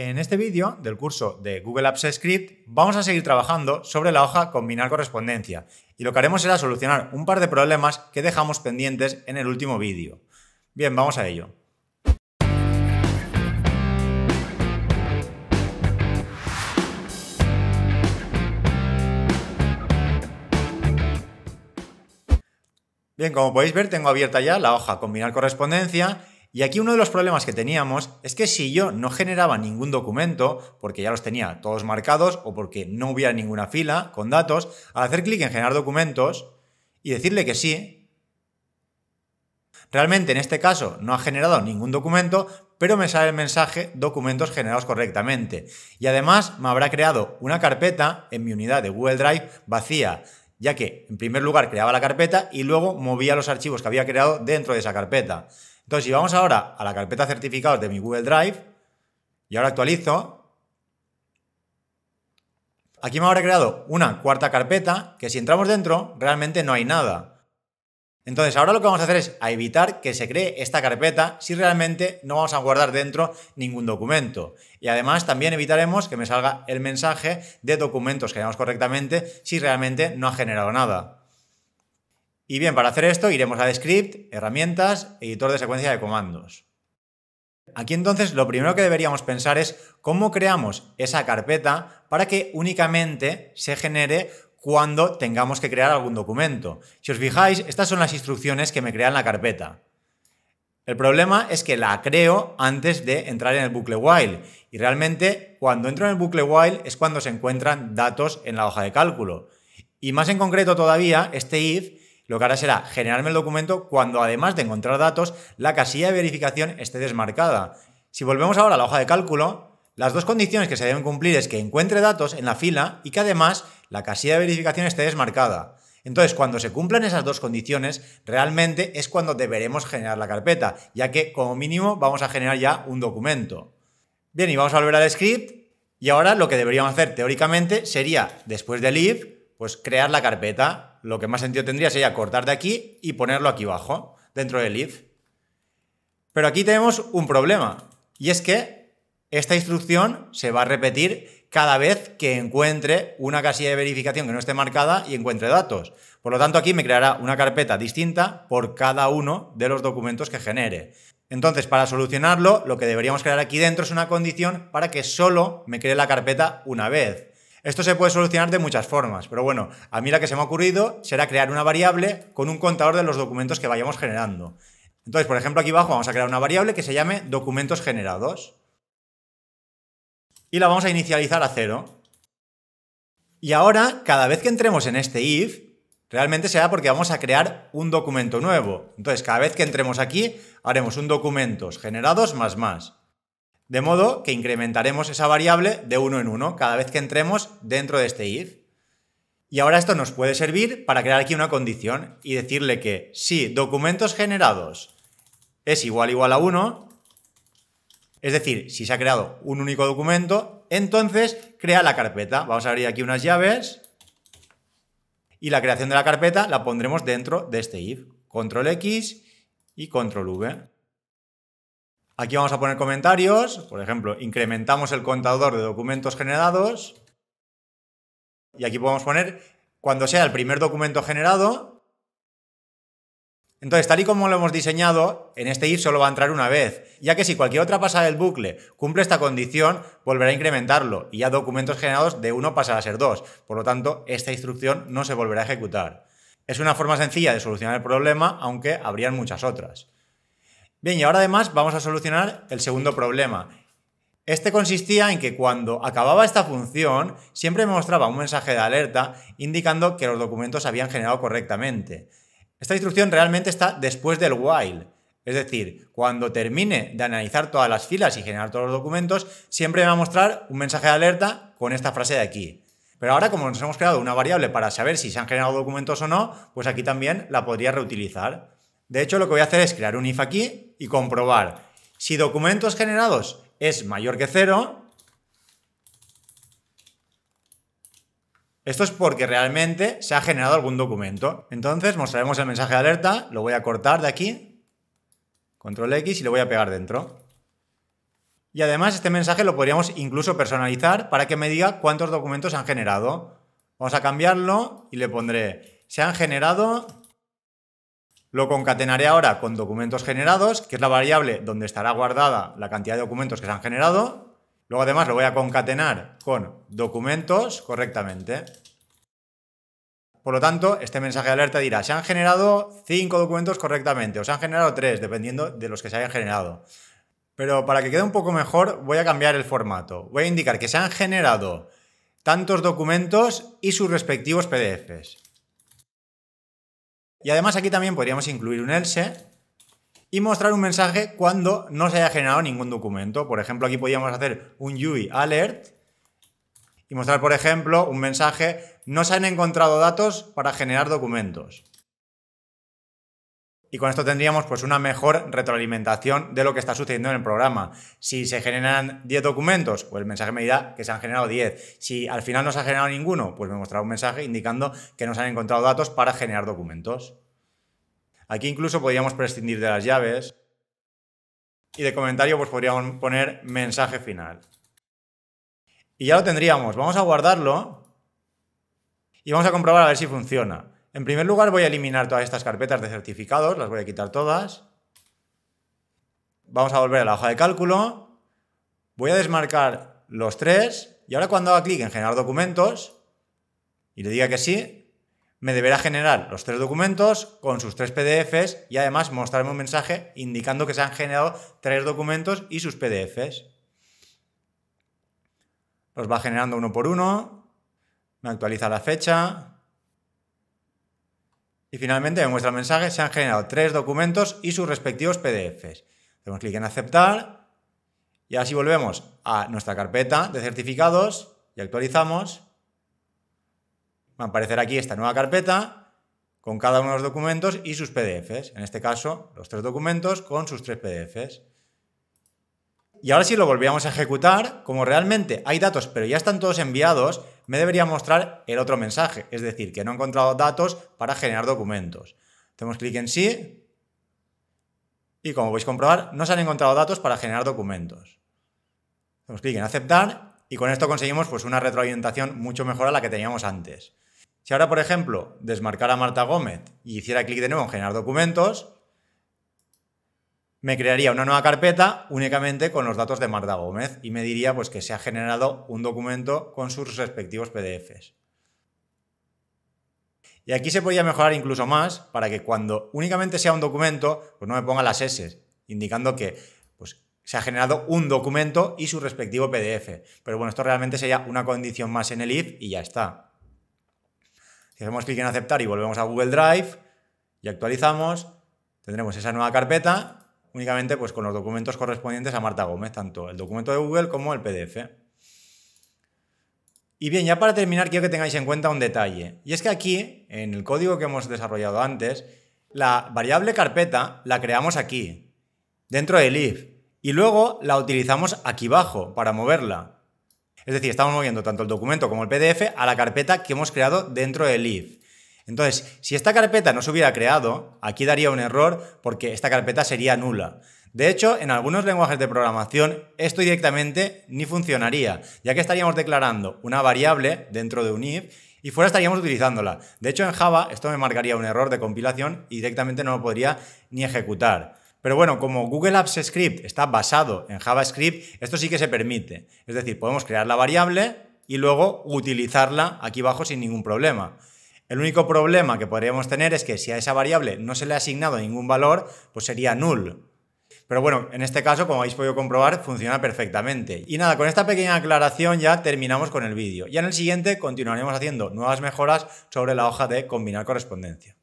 En este vídeo del curso de Google Apps Script vamos a seguir trabajando sobre la hoja combinar correspondencia y lo que haremos será solucionar un par de problemas que dejamos pendientes en el último vídeo. Bien, vamos a ello. Bien, como podéis ver, tengo abierta ya la hoja combinar correspondencia y aquí uno de los problemas que teníamos es que si yo no generaba ningún documento, porque ya los tenía todos marcados o porque no hubiera ninguna fila con datos, al hacer clic en generar documentos y decirle que sí, realmente en este caso no ha generado ningún documento, pero me sale el mensaje documentos generados correctamente. Y además me habrá creado una carpeta en mi unidad de Google Drive vacía ya que en primer lugar creaba la carpeta y luego movía los archivos que había creado dentro de esa carpeta. Entonces, si vamos ahora a la carpeta certificados de mi Google Drive y ahora actualizo, aquí me habrá creado una cuarta carpeta que si entramos dentro realmente no hay nada. Entonces, ahora lo que vamos a hacer es evitar que se cree esta carpeta si realmente no vamos a guardar dentro ningún documento. Y además también evitaremos que me salga el mensaje de documentos generados correctamente si realmente no ha generado nada. Y bien, para hacer esto iremos a Descript, Herramientas, Editor de secuencia de comandos. Aquí entonces lo primero que deberíamos pensar es cómo creamos esa carpeta para que únicamente se genere cuando tengamos que crear algún documento. Si os fijáis, estas son las instrucciones que me crean la carpeta. El problema es que la creo antes de entrar en el bucle while y realmente cuando entro en el bucle while es cuando se encuentran datos en la hoja de cálculo. Y más en concreto todavía, este if lo que hará será generarme el documento cuando además de encontrar datos, la casilla de verificación esté desmarcada. Si volvemos ahora a la hoja de cálculo, las dos condiciones que se deben cumplir es que encuentre datos en la fila y que además la casilla de verificación esté desmarcada. Entonces, cuando se cumplan esas dos condiciones, realmente es cuando deberemos generar la carpeta, ya que como mínimo vamos a generar ya un documento. Bien, y vamos a volver al script. Y ahora lo que deberíamos hacer teóricamente sería, después del if, pues crear la carpeta. Lo que más sentido tendría sería cortar de aquí y ponerlo aquí abajo, dentro del if. Pero aquí tenemos un problema. Y es que esta instrucción se va a repetir cada vez que encuentre una casilla de verificación que no esté marcada y encuentre datos. Por lo tanto, aquí me creará una carpeta distinta por cada uno de los documentos que genere. Entonces, para solucionarlo, lo que deberíamos crear aquí dentro es una condición para que solo me cree la carpeta una vez. Esto se puede solucionar de muchas formas, pero bueno, a mí la que se me ha ocurrido será crear una variable con un contador de los documentos que vayamos generando. Entonces, por ejemplo, aquí abajo vamos a crear una variable que se llame documentos generados. Y la vamos a inicializar a cero. Y ahora, cada vez que entremos en este if, realmente será porque vamos a crear un documento nuevo. Entonces, cada vez que entremos aquí, haremos un documentos generados más más. De modo que incrementaremos esa variable de uno en uno cada vez que entremos dentro de este if. Y ahora esto nos puede servir para crear aquí una condición y decirle que si documentos generados es igual igual a 1, es decir, si se ha creado un único documento, entonces crea la carpeta. Vamos a abrir aquí unas llaves y la creación de la carpeta la pondremos dentro de este if. Control X y control V. Aquí vamos a poner comentarios, por ejemplo, incrementamos el contador de documentos generados y aquí podemos poner cuando sea el primer documento generado. Entonces, tal y como lo hemos diseñado, en este if solo va a entrar una vez, ya que si cualquier otra pasada del bucle cumple esta condición, volverá a incrementarlo y ya documentos generados de uno pasará a ser dos. Por lo tanto, esta instrucción no se volverá a ejecutar. Es una forma sencilla de solucionar el problema, aunque habrían muchas otras. Bien, y ahora además vamos a solucionar el segundo problema. Este consistía en que cuando acababa esta función, siempre me mostraba un mensaje de alerta indicando que los documentos se habían generado correctamente. Esta instrucción realmente está después del while. Es decir, cuando termine de analizar todas las filas y generar todos los documentos, siempre me va a mostrar un mensaje de alerta con esta frase de aquí. Pero ahora, como nos hemos creado una variable para saber si se han generado documentos o no, pues aquí también la podría reutilizar. De hecho, lo que voy a hacer es crear un if aquí y comprobar si documentos generados es mayor que cero. Esto es porque realmente se ha generado algún documento. Entonces mostraremos el mensaje de alerta, lo voy a cortar de aquí, control X y lo voy a pegar dentro. Y además este mensaje lo podríamos incluso personalizar para que me diga cuántos documentos se han generado. Vamos a cambiarlo y le pondré, se han generado lo concatenaré ahora con documentos generados, que es la variable donde estará guardada la cantidad de documentos que se han generado. Luego además lo voy a concatenar con documentos correctamente. Por lo tanto, este mensaje de alerta dirá, se han generado cinco documentos correctamente o se han generado tres, dependiendo de los que se hayan generado. Pero para que quede un poco mejor, voy a cambiar el formato. Voy a indicar que se han generado tantos documentos y sus respectivos PDFs. Y además aquí también podríamos incluir un else y mostrar un mensaje cuando no se haya generado ningún documento. Por ejemplo, aquí podríamos hacer un UI alert y mostrar, por ejemplo, un mensaje no se han encontrado datos para generar documentos. Y con esto tendríamos pues una mejor retroalimentación de lo que está sucediendo en el programa. Si se generan 10 documentos, pues el mensaje me dirá que se han generado 10. Si al final no se ha generado ninguno, pues me mostrará un mensaje indicando que no se han encontrado datos para generar documentos. Aquí incluso podríamos prescindir de las llaves. Y de comentario pues podríamos poner mensaje final. Y ya lo tendríamos. Vamos a guardarlo y vamos a comprobar a ver si funciona. En primer lugar voy a eliminar todas estas carpetas de certificados, las voy a quitar todas. Vamos a volver a la hoja de cálculo. Voy a desmarcar los tres y ahora cuando haga clic en generar documentos y le diga que sí, me deberá generar los tres documentos con sus tres PDFs y además mostrarme un mensaje indicando que se han generado tres documentos y sus PDFs. Los va generando uno por uno, me actualiza la fecha, y finalmente, en nuestro mensaje se han generado tres documentos y sus respectivos PDFs. Hacemos clic en aceptar y así volvemos a nuestra carpeta de certificados y actualizamos. Va a aparecer aquí esta nueva carpeta con cada uno de los documentos y sus PDFs. En este caso, los tres documentos con sus tres PDFs. Y ahora si lo volvíamos a ejecutar, como realmente hay datos pero ya están todos enviados, me debería mostrar el otro mensaje, es decir, que no he encontrado datos para generar documentos. Hacemos clic en sí y como podéis comprobar, no se han encontrado datos para generar documentos. Hacemos clic en aceptar y con esto conseguimos pues, una retroalimentación mucho mejor a la que teníamos antes. Si ahora, por ejemplo, desmarcara a Marta Gómez y hiciera clic de nuevo en generar documentos, me crearía una nueva carpeta únicamente con los datos de Marta Gómez y me diría pues, que se ha generado un documento con sus respectivos PDFs. Y aquí se podría mejorar incluso más para que cuando únicamente sea un documento, pues no me ponga las S, indicando que pues, se ha generado un documento y su respectivo PDF. Pero bueno, esto realmente sería una condición más en el if y ya está. Si hacemos clic en aceptar y volvemos a Google Drive y actualizamos, tendremos esa nueva carpeta únicamente pues, con los documentos correspondientes a Marta Gómez, tanto el documento de Google como el PDF. Y bien, ya para terminar, quiero que tengáis en cuenta un detalle. Y es que aquí, en el código que hemos desarrollado antes, la variable carpeta la creamos aquí, dentro del if, y luego la utilizamos aquí abajo para moverla. Es decir, estamos moviendo tanto el documento como el PDF a la carpeta que hemos creado dentro del if. Entonces, si esta carpeta no se hubiera creado, aquí daría un error porque esta carpeta sería nula. De hecho, en algunos lenguajes de programación esto directamente ni funcionaría, ya que estaríamos declarando una variable dentro de un if y fuera estaríamos utilizándola. De hecho, en Java esto me marcaría un error de compilación y directamente no lo podría ni ejecutar. Pero bueno, como Google Apps Script está basado en JavaScript, esto sí que se permite. Es decir, podemos crear la variable y luego utilizarla aquí abajo sin ningún problema. El único problema que podríamos tener es que si a esa variable no se le ha asignado ningún valor, pues sería null. Pero bueno, en este caso, como habéis podido comprobar, funciona perfectamente. Y nada, con esta pequeña aclaración ya terminamos con el vídeo. Y en el siguiente continuaremos haciendo nuevas mejoras sobre la hoja de combinar correspondencia.